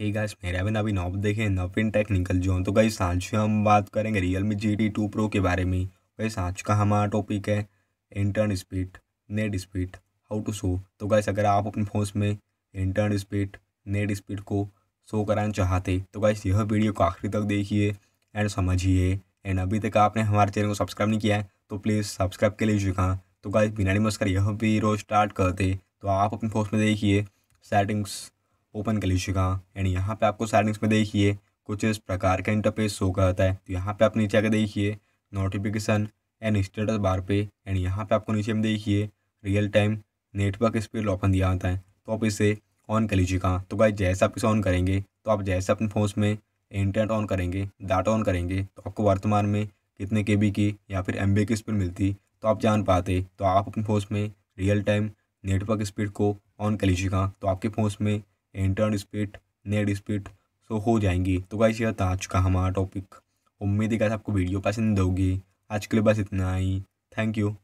hey guys मेरा बिना अभी नॉप देखे नवीन टेक्निकल जो तो गाइस आज हम बात करेंगे Realme G T two pro के बारे में गाइस आज का हमारा टॉपिक है internet speed net speed how to show तो गाइस अगर आप अपने फोन में इंटरन स्पीड नेट स्पीड को शो कराना चाहते तो गाइस यह वीडियो को आखिरी तक देखिए एंड समझिए एंड अभी तक आपने हमारे चैनल को सब्सक्राइब नहीं किया है तो प्लीज़ सब्सक्राइब के लिए कहाँ तो गाइस बिना नमस्कार यह रोज स्टार्ट करते तो आप अपने फोन में देखिए सेटिंग्स ओपन कर लीजिएगा एंड यहाँ पे आपको सेटिंग्स में देखिए कुछ इस प्रकार का इंटरफेस शो करता है तो यहाँ पे आप नीचे आकर देखिए नोटिफिकेशन एंड स्टेटस बार पे एंड यहाँ पे आपको नीचे में देखिए real time network speed option दिया जाता है तो आप इसे ऑन कर लीजिएगा तो भाई जैसे आप इसे ऑन करेंगे तो आप जैसे अपने फ़ोन में इंटरनेट ऑन करेंगे डाटा ऑन करेंगे तो आपको वर्तमान में कितने के की या फिर एम की स्पीड मिलती तो आप जान पाते तो आप अपने फ़ोन में रियल टाइम नेटवर्क स्पीड को ऑन कर लीजिएगा तो आपके फ़ोन में internet speed net speed show हो जाएंगी तो गाइस यह था आज का हमारा टॉपिक उम्मीद है गाइस आपको वीडियो पसंद होगी आज के लिए बस इतना ही थैंक यू